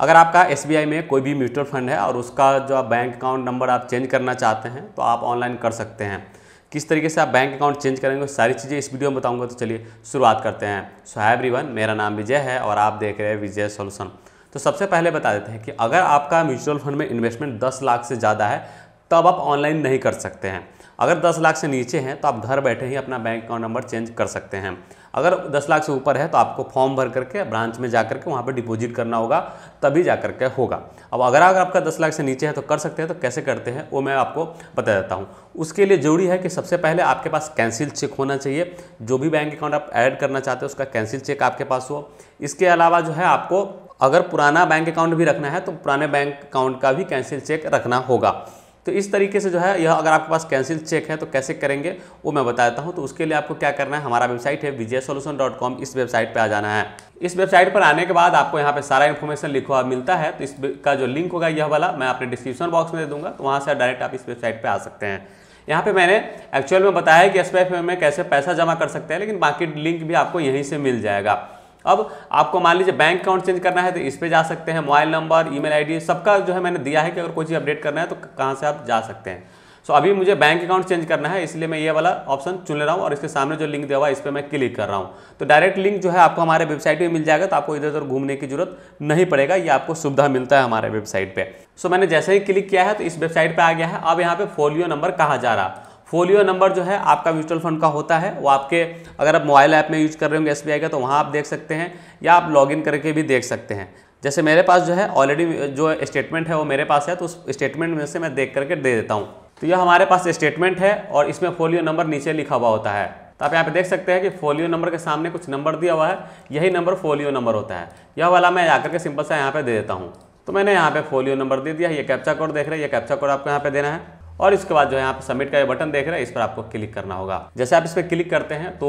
अगर आपका एस में कोई भी म्यूचुअल फंड है और उसका जो आप बैंक अकाउंट नंबर आप चेंज करना चाहते हैं तो आप ऑनलाइन कर सकते हैं किस तरीके से आप बैंक अकाउंट चेंज करेंगे सारी चीज़ें इस वीडियो में बताऊंगा तो चलिए शुरुआत करते हैं सो है एवरीवन मेरा नाम विजय है और आप देख रहे हैं विजय सोल्यूशन तो सबसे पहले बता देते हैं कि अगर आपका म्यूचुअल फंड में इन्वेस्टमेंट दस लाख से ज़्यादा है तब आप ऑनलाइन नहीं कर सकते हैं अगर दस लाख से नीचे हैं तो आप घर बैठे ही अपना बैंक अकाउंट नंबर चेंज कर सकते हैं अगर दस लाख से ऊपर है तो आपको फॉर्म भर करके ब्रांच में जा करके वहाँ पर डिपॉजिट करना होगा तभी जा करके होगा अब अगर अगर आपका दस लाख से नीचे है तो कर सकते हैं तो कैसे करते हैं वो मैं आपको बता देता हूँ उसके लिए जरूरी है कि सबसे पहले आपके पास कैंसिल चेक होना चाहिए जो भी बैंक अकाउंट आप ऐड करना चाहते हो उसका कैंसिल चेक आपके पास हो इसके अलावा जो है आपको अगर पुराना बैंक अकाउंट भी रखना है तो पुराने बैंक अकाउंट का भी कैंसिल चेक रखना होगा तो इस तरीके से जो है यह अगर आपके पास कैंसिल चेक है तो कैसे करेंगे वो मैं बता देता हूँ तो उसके लिए आपको क्या करना है हमारा वेबसाइट है विजय इस वेबसाइट पर आ जाना है इस वेबसाइट पर आने के बाद आपको यहाँ पे सारा इन्फॉर्मेशन लिखा हुआ मिलता है तो इसका जो लिंक होगा यह वाला मैं अपने डिस्क्रिप्शन बॉक्स में दे दूंगा तो वहाँ से डायरेक्ट आप इस वेबसाइट पर आ सकते हैं यहाँ पे मैंने एक्चुअल में बताया कि एस में कैसे पैसा जमा कर सकते हैं लेकिन बाकी लिंक भी आपको यहीं से मिल जाएगा अब आपको मान लीजिए बैंक अकाउंट चेंज करना है तो इस पर जा सकते हैं मोबाइल नंबर ई मेल सबका जो है मैंने दिया है कि अगर कोई चीज़ अपडेट करना है तो कहाँ से आप जा सकते हैं सो so, अभी मुझे बैंक अकाउंट चेंज करना है इसलिए मैं ये वाला ऑप्शन चुन ले रहा हूँ और इसके सामने जो लिंक दिया हुआ है इस पर मैं क्लिक कर रहा हूँ तो डायरेक्ट लिंक जो है आपको हमारे वेबसाइट पे मिल जाएगा तो आपको इधर उधर घूमने की जरूरत नहीं पड़ेगा ये आपको सुविधा मिलता है हमारे वेबसाइट पर सो so, मैंने जैसे ही क्लिक किया है तो इस वेबसाइट पर आ गया है अब यहाँ पे फोलियो नंबर कहाँ जा रहा फोलियो नंबर जो है आपका म्यूचुअल फंड का होता है वो आपके अगर आप मोबाइल ऐप में यूज कर रहे होंगे एस का तो वहाँ आप देख सकते हैं या आप लॉगिन करके भी देख सकते हैं जैसे मेरे पास जो है ऑलरेडी जो स्टेटमेंट है वो मेरे पास है तो उस स्टेटमेंट में से मैं देख करके दे देता हूँ तो यह हमारे पास स्टेटमेंट है और इसमें फोलियो नंबर नीचे लिखा हुआ होता है तो आप यहाँ पे देख सकते हैं कि फोलियो नंबर के सामने कुछ नंबर दिया हुआ है यही नंबर फोलियो नंबर होता है यह वाला मैं आकर के सिंपल सा यहाँ पे दे देता हूँ तो मैंने यहाँ पे फोलियो नंबर दे दिया ये कैप्चा कोड देख रहे हैं ये कैप्चा कोड आपको यहाँ पे देना है और इसके बाद जो है यहाँ पे सबमिट का ये बटन देख रहे हैं इस पर आपको क्लिक करना होगा जैसे आप इस पर क्लिक करते हैं तो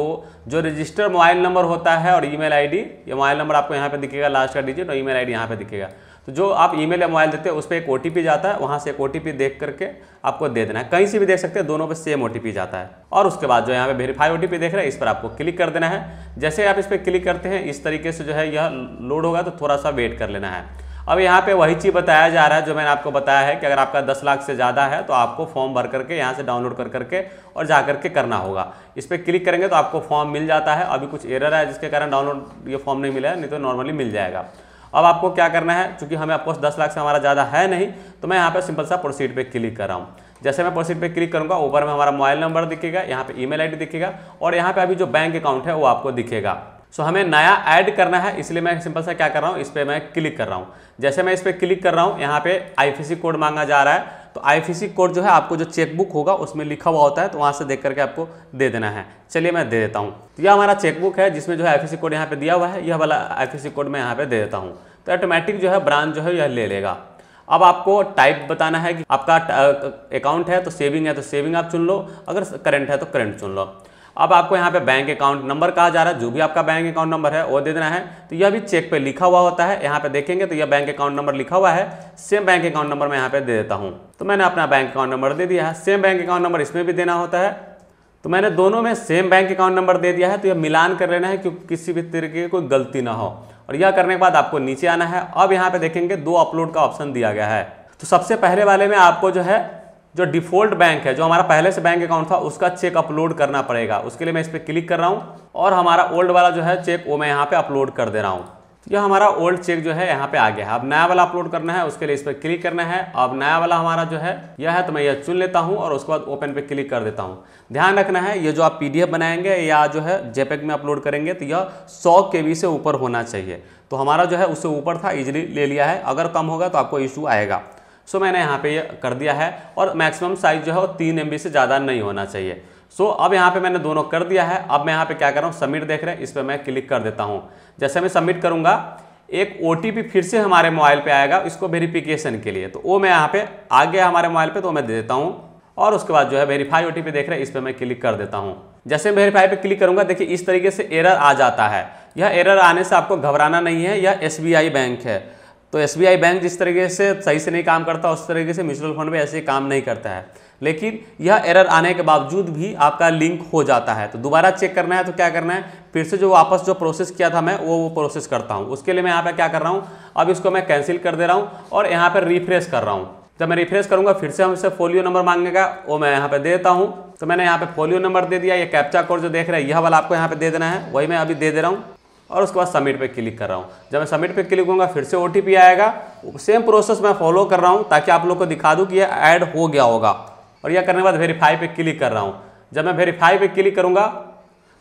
जो रजिस्टर मोबाइल नंबर होता है और ईमेल आईडी ये मोबाइल नंबर आपको यहाँ पे दिखेगा लास्ट का डिजिट और ईमेल आईडी यहाँ पर दिखेगा तो जो आप ईमेल या मोबाइल देते हैं उस पर एक ओ जाता है वहाँ से एक ओ देख करके आपको दे देना है कहीं से भी देख सकते हैं दोनों पर सेम ओ जाता है और उसके बाद जो यहाँ पे वेरीफाई ओ देख रहे हैं इस पर आपको क्लिक कर देना है जैसे आप इस पर क्लिक करते हैं इस तरीके से जो है यह लोड होगा तो थोड़ा सा वेट कर लेना है अब यहाँ पे वही चीज़ बताया जा रहा है जो मैंने आपको बताया है कि अगर आपका दस लाख से ज़्यादा है तो आपको फॉर्म भर करके यहाँ से डाउनलोड कर करके और जा करके करना होगा इस पर क्लिक करेंगे तो आपको फॉर्म मिल जाता है अभी कुछ एरर है जिसके कारण डाउनलोड ये फॉर्म नहीं मिला है नहीं तो नॉर्मली मिल जाएगा अब आपको क्या करना है चूँकि हमें आपको दस लाख से हमारा ज़्यादा है नहीं तो मैं यहाँ पर सिंपल सा प्रोसीड पर क्लिक कर रहा हूँ जैसे मैं प्रोसीड पर क्लिक करूँगा ऊपर में हमारा मोबाइल नंबर दिखेगा यहाँ पर ई मेल दिखेगा और यहाँ पर अभी जो बैंक अकाउंट है वो आपको दिखेगा सो हमें नया ऐड करना है इसलिए मैं सिंपल सा क्या कर रहा हूँ इस पर मैं क्लिक कर रहा हूँ जैसे मैं इस पर क्लिक कर रहा हूँ यहाँ पे आईएफएससी कोड मांगा जा रहा है तो आईएफएससी कोड जो है आपको जो चेकबुक होगा उसमें लिखा हुआ होता है तो वहाँ से देख करके आपको दे देना है चलिए मैं दे देता हूँ तो यह हमारा चेकबुक है जिसमें जो है आई कोड यहाँ पर दिया हुआ है यह वाला आई कोड मैं यहाँ पर दे देता हूँ तो ऑटोमेटिक जो है ब्रांच जो है यह ले लेगा अब आपको टाइप बताना है कि आपका अकाउंट है तो सेविंग है तो सेविंग आप चुन लो अगर करंट है तो करंट चुन लो अब आपको यहाँ पे बैंक अकाउंट नंबर कहा जा रहा है जो भी आपका बैंक अकाउंट नंबर है वो दे देना है तो यह भी चेक पे लिखा हुआ होता है यहाँ पे देखेंगे तो यह बैंक अकाउंट नंबर लिखा हुआ है सेम बैंक अकाउंट नंबर मैं यहाँ पे दे देता हूँ तो मैंने अपना बैंक अकाउंट नंबर दे दिया है सेम बैंक अकाउंट नंबर इसमें भी देना होता है तो मैंने दोनों में सेम बैंक अकाउंट नंबर दे दिया है तो यह मिलान कर लेना है क्योंकि किसी भी तरीके की कोई गलती ना हो और यह करने के बाद आपको नीचे आना है अब यहाँ पे देखेंगे दो अपलोड का ऑप्शन दिया गया है तो सबसे पहले वाले में आपको जो है जो डिफ़ॉल्ट बैंक है जो हमारा पहले से बैंक अकाउंट था उसका चेक अपलोड करना पड़ेगा उसके लिए मैं इस पर क्लिक कर रहा हूँ और हमारा ओल्ड वाला जो है चेक वो मैं यहाँ पर अपलोड कर दे रहा हूँ यह हमारा ओल्ड चेक जो है यहाँ पे आ गया है अब नया वाला अपलोड करना है उसके लिए इस पर क्लिक करना है अब नया वाला हमारा जो है यह है तो मैं यह चुन लेता हूँ और उसके बाद ओपन पे क्लिक कर देता हूँ ध्यान रखना है ये जो आप पीडीएफ बनाएंगे या जो है जेपेक में अपलोड करेंगे तो यह सौ के से ऊपर होना चाहिए तो हमारा जो है उससे ऊपर था इजिली ले लिया है अगर कम होगा तो आपको इशू आएगा सो मैंने यहाँ पे ये कर दिया है और मैक्सिमम साइज जो है वो तीन एम से ज़्यादा नहीं होना चाहिए सो अब यहाँ पे मैंने दोनों कर दिया है अब मैं यहाँ पे क्या कर रहा हूँ सबमिट देख रहे हैं इस पर मैं क्लिक कर देता हूँ जैसे मैं सबमिट करूँगा एक ओ फिर से हमारे मोबाइल पर आएगा इसको वेरीफिकेशन के लिए तो वो मैं यहाँ पर आ गया हमारे मोबाइल पर तो मैं दे देता हूँ और उसके बाद जो है वेरीफाई ओ देख रहे हैं इस पर मैं क्लिक कर देता हूँ जैसे वेरीफाई पे क्लिक करूँगा देखिए इस तरीके से एरर आ जाता है यह एरर आने से आपको घबराना नहीं है यह एस बैंक है तो एस बैंक जिस तरीके से सही से नहीं काम करता उस तरीके से म्यूचुअल फंड में ऐसे काम नहीं करता है लेकिन यह एरर आने के बावजूद भी आपका लिंक हो जाता है तो दोबारा चेक करना है तो क्या करना है फिर से जो वापस जो प्रोसेस किया था मैं वो वो प्रोसेस करता हूँ उसके लिए मैं यहाँ पर क्या कर रहा हूँ अब इसको मैं कैंसिल कर दे रहा हूँ और यहाँ पर रिफ्रेश कर रहा हूँ जब मैं रिफ्रेश करूँगा फिर से हमसे फोलियो नंबर मांगेगा वो मैं यहाँ पर दे देता हूँ तो मैंने यहाँ पर फोलियो नंबर दे दिया ये कैप्चा कोड जो देख रहे हैं यह वाला आपको यहाँ पर दे देना है वही मैं अभी दे दे रहा हूँ और उसके बाद सबमिट पे क्लिक कर रहा हूँ जब मैं सबमिट पे क्लिक करूँगा फिर से ओ आएगा सेम प्रोसेस मैं फॉलो कर रहा हूँ ताकि आप लोग को दिखा दूँ कि यह ऐड हो गया होगा और यह करने के बाद वेरीफाई पे क्लिक कर रहा हूँ जब मैं वेरीफाई पे क्लिक करूँगा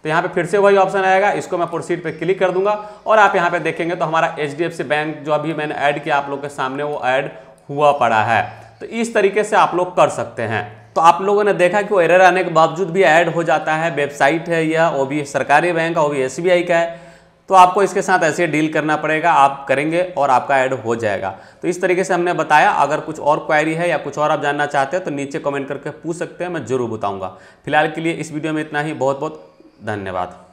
तो यहाँ पे फिर से वही ऑप्शन आएगा इसको मैं प्रोसीड पे क्लिक कर दूंगा और आप यहाँ पे देखेंगे तो हमारा एच बैंक जो अभी मैंने ऐड किया आप लोग के सामने वो ऐड हुआ पड़ा है तो इस तरीके से आप लोग कर सकते हैं तो आप लोगों ने देखा कि वो एरर आने के बावजूद भी ऐड हो जाता है वेबसाइट है यह वो भी सरकारी बैंक है वो भी एस का है तो आपको इसके साथ ऐसे डील करना पड़ेगा आप करेंगे और आपका ऐड हो जाएगा तो इस तरीके से हमने बताया अगर कुछ और क्वायरी है या कुछ और आप जानना चाहते हैं तो नीचे कमेंट करके पूछ सकते हैं मैं जरूर बताऊँगा फिलहाल के लिए इस वीडियो में इतना ही बहुत बहुत धन्यवाद